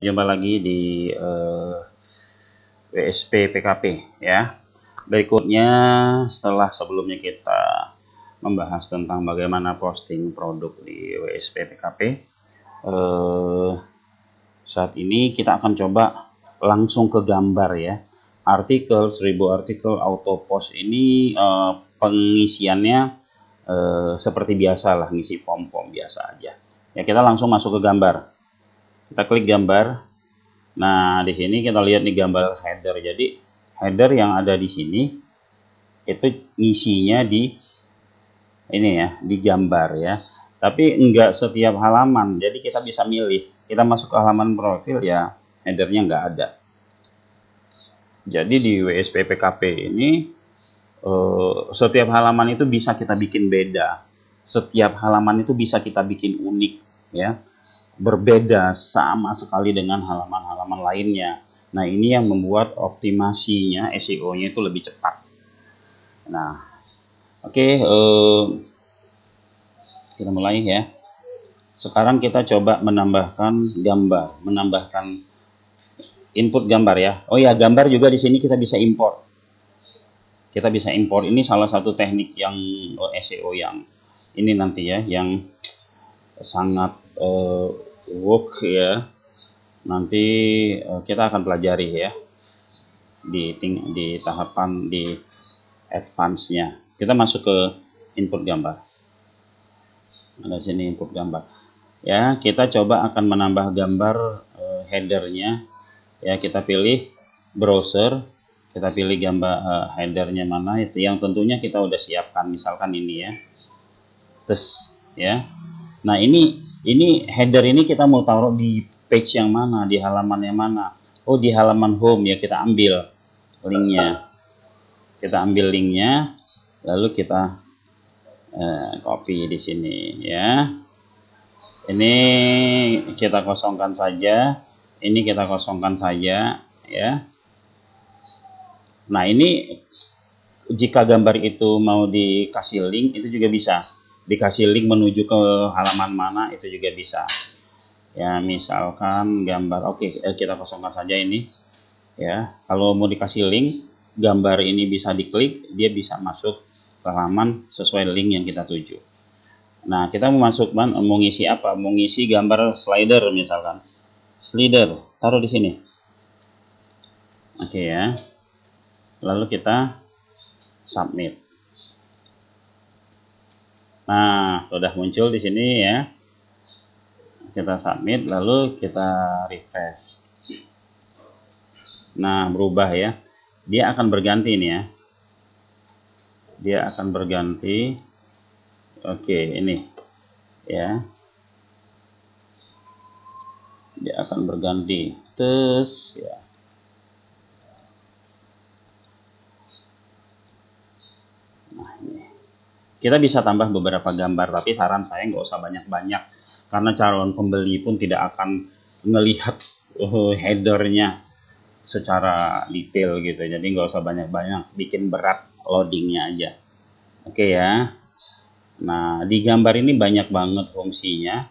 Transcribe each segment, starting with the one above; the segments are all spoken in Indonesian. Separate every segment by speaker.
Speaker 1: jumpa lagi di uh, eh, WSP PKP ya berikutnya setelah sebelumnya kita membahas tentang bagaimana posting produk di WSP PKP uh, eh, saat ini kita akan coba langsung ke gambar ya artikel 1000 artikel auto post ini uh, pengisiannya uh, seperti biasa lah ngisi pom-pom biasa aja ya kita langsung masuk ke gambar kita klik gambar nah di sini kita lihat nih gambar header jadi header yang ada di sini itu isinya di ini ya di gambar ya tapi enggak setiap halaman jadi kita bisa milih kita masuk ke halaman profil ya headernya enggak ada jadi di WSPPKP ini eh, setiap halaman itu bisa kita bikin beda. Setiap halaman itu bisa kita bikin unik, ya berbeda sama sekali dengan halaman-halaman lainnya. Nah, ini yang membuat optimasinya SEO-nya itu lebih cepat. Nah, oke, okay, eh, kita mulai ya. Sekarang kita coba menambahkan gambar, menambahkan input gambar ya. Oh ya, gambar juga di sini kita bisa import. Kita bisa import. Ini salah satu teknik yang oh, SEO yang ini nanti ya, yang sangat uh, work ya nanti uh, kita akan pelajari ya di ting di tahapan di advance-nya kita masuk ke input gambar ada sini input gambar ya kita coba akan menambah gambar uh, headernya ya kita pilih browser kita pilih gambar uh, headernya mana itu yang tentunya kita udah siapkan misalkan ini ya tes ya Nah ini ini header ini kita mau taruh di page yang mana, di halaman yang mana. Oh di halaman home ya kita ambil linknya. Kita ambil linknya, lalu kita eh, copy di sini ya. Ini kita kosongkan saja. Ini kita kosongkan saja ya. Nah ini jika gambar itu mau dikasih link itu juga bisa dikasih link menuju ke halaman mana itu juga bisa ya misalkan gambar oke okay, eh, kita kosongkan saja ini ya kalau mau dikasih link gambar ini bisa diklik dia bisa masuk ke halaman sesuai link yang kita tuju nah kita mau masuk mau ngisi apa mau ngisi gambar slider misalkan slider taruh di sini oke okay, ya lalu kita submit Nah, sudah muncul di sini ya. Kita submit lalu kita refresh. Nah, berubah ya. Dia akan berganti ini ya. Dia akan berganti. Oke, ini. Ya. Dia akan berganti. Terus ya. Kita bisa tambah beberapa gambar, tapi saran saya nggak usah banyak-banyak karena calon pembeli pun tidak akan melihat uh, headernya secara detail gitu. Jadi nggak usah banyak-banyak, bikin berat loadingnya aja. Oke okay ya. Nah di gambar ini banyak banget fungsinya,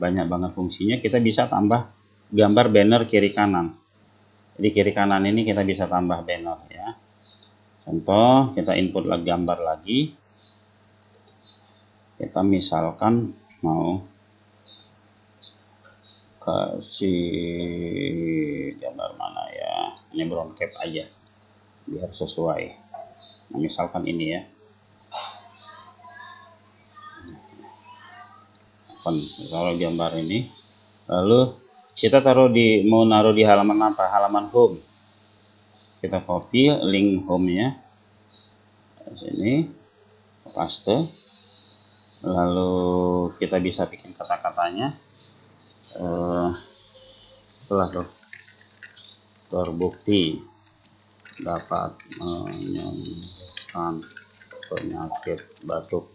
Speaker 1: banyak banget fungsinya. Kita bisa tambah gambar banner kiri kanan. Jadi kiri kanan ini kita bisa tambah banner ya. Contoh, kita input lagi gambar lagi kita misalkan mau kasih gambar mana ya ini brown cap aja biar sesuai nah, misalkan ini ya kalau gambar ini lalu kita taruh di mau naruh di halaman apa halaman home kita copy link home nya sini paste lalu kita bisa bikin kata-katanya eh, telah setelah uh, terbukti dapat menyembuhkan penyakit batuk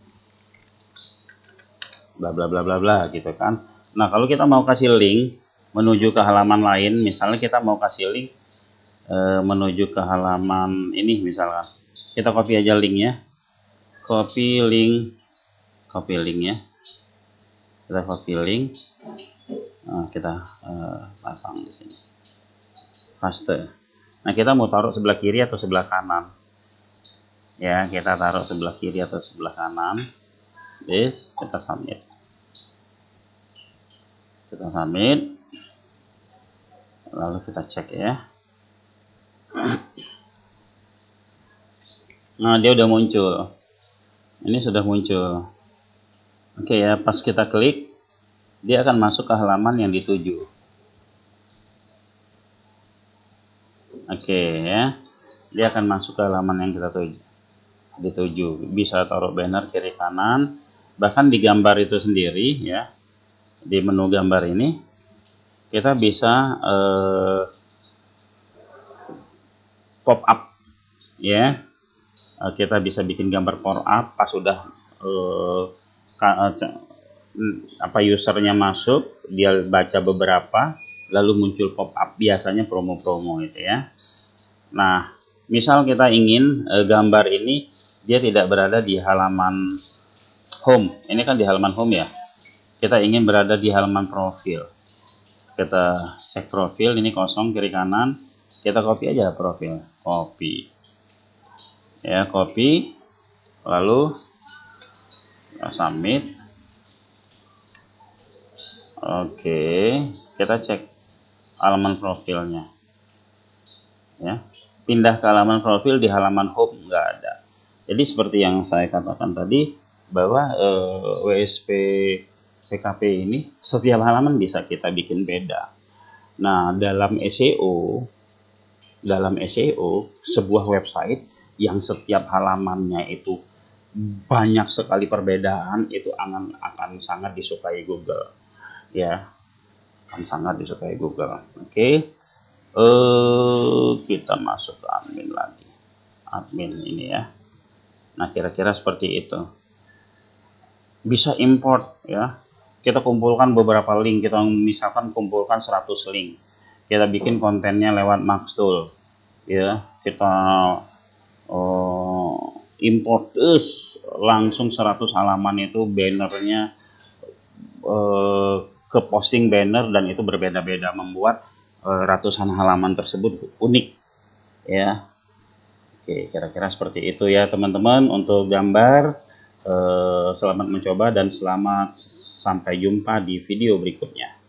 Speaker 1: bla bla bla bla bla gitu kan nah kalau kita mau kasih link menuju ke halaman lain misalnya kita mau kasih link e, menuju ke halaman ini misalnya kita copy aja linknya copy link copy ya, kita copy link nah, kita uh, pasang di sini paste nah kita mau taruh sebelah kiri atau sebelah kanan ya kita taruh sebelah kiri atau sebelah kanan this kita submit kita submit lalu kita cek ya nah dia udah muncul ini sudah muncul Oke ya, pas kita klik, dia akan masuk ke halaman yang dituju. Oke ya, dia akan masuk ke halaman yang kita tuju. Dituju, bisa taruh banner kiri kanan, bahkan di gambar itu sendiri ya, di menu gambar ini, kita bisa eh, pop up ya, eh, kita bisa bikin gambar pop up pas sudah eh, Eh, mm, apa usernya masuk dia baca beberapa lalu muncul pop up biasanya promo-promo itu ya nah misal kita ingin eh, gambar ini dia tidak berada di halaman home ini kan di halaman home ya kita ingin berada di halaman profil kita cek profil ini kosong kiri kanan kita copy aja profil copy ya copy lalu Nah, submit oke kita cek halaman profilnya ya pindah ke halaman profil di halaman home nggak ada jadi seperti yang saya katakan tadi bahwa eh, WSP PKP ini setiap halaman bisa kita bikin beda nah dalam SEO dalam SEO sebuah website yang setiap halamannya itu banyak sekali perbedaan itu akan akan sangat disukai Google ya akan sangat disukai Google oke okay. uh, eh, kita masuk ke admin lagi admin ini ya nah kira-kira seperti itu bisa import ya kita kumpulkan beberapa link kita misalkan kumpulkan 100 link kita bikin kontennya lewat Maxtool ya kita uh, import us, langsung 100 halaman itu bannernya eh, ke posting banner dan itu berbeda-beda membuat eh, ratusan halaman tersebut unik ya Oke kira-kira seperti itu ya teman-teman untuk gambar eh, selamat mencoba dan selamat sampai jumpa di video berikutnya